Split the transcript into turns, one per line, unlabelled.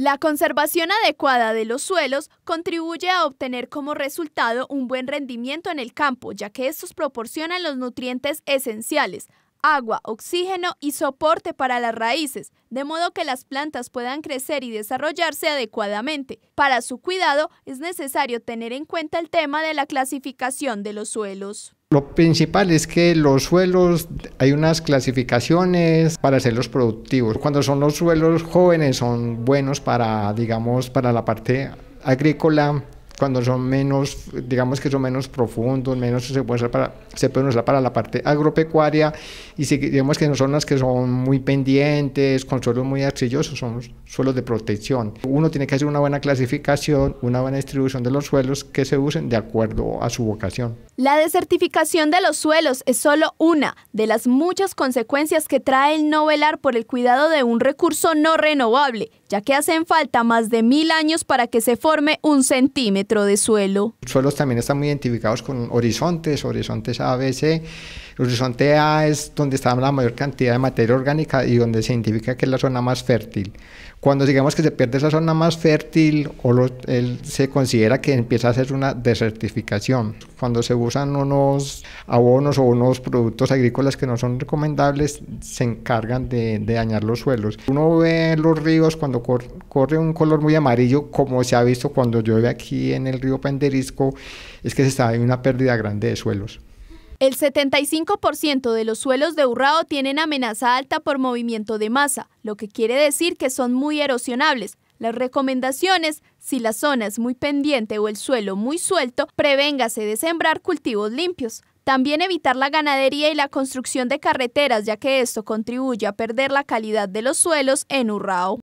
La conservación adecuada de los suelos contribuye a obtener como resultado un buen rendimiento en el campo, ya que estos proporcionan los nutrientes esenciales, agua, oxígeno y soporte para las raíces, de modo que las plantas puedan crecer y desarrollarse adecuadamente. Para su cuidado es necesario tener en cuenta el tema de la clasificación de los suelos.
Lo principal es que los suelos, hay unas clasificaciones para ser los productivos. Cuando son los suelos jóvenes son buenos para, digamos, para la parte agrícola. Cuando son menos, digamos que son menos profundos, menos se puede usar para, se usar para la parte agropecuaria. Y si digamos que son las que son muy pendientes, con suelos muy arcillosos, son suelos de protección. Uno tiene que hacer una buena clasificación, una buena distribución de los suelos que se usen de acuerdo a su vocación.
La desertificación de los suelos es solo una de las muchas consecuencias que trae el no velar por el cuidado de un recurso no renovable, ya que hacen falta más de mil años para que se forme un centímetro de suelo.
Los suelos también están muy identificados con horizontes, horizontes A, El horizonte A es donde está la mayor cantidad de materia orgánica y donde se identifica que es la zona más fértil. Cuando digamos que se pierde esa zona más fértil, o se considera que empieza a hacer una desertificación. Cuando se usan unos abonos o unos productos agrícolas que no son recomendables, se encargan de, dañar los suelos. Uno ve los ríos cuando corre un color muy amarillo, como se ha visto cuando llueve aquí en el río Penderisco, es que se está en una pérdida grande de suelos.
El 75% de los suelos de Urrao tienen amenaza alta por movimiento de masa, lo que quiere decir que son muy erosionables, las recomendaciones, si la zona es muy pendiente o el suelo muy suelto, prevéngase de sembrar cultivos limpios. También evitar la ganadería y la construcción de carreteras, ya que esto contribuye a perder la calidad de los suelos en Urrao.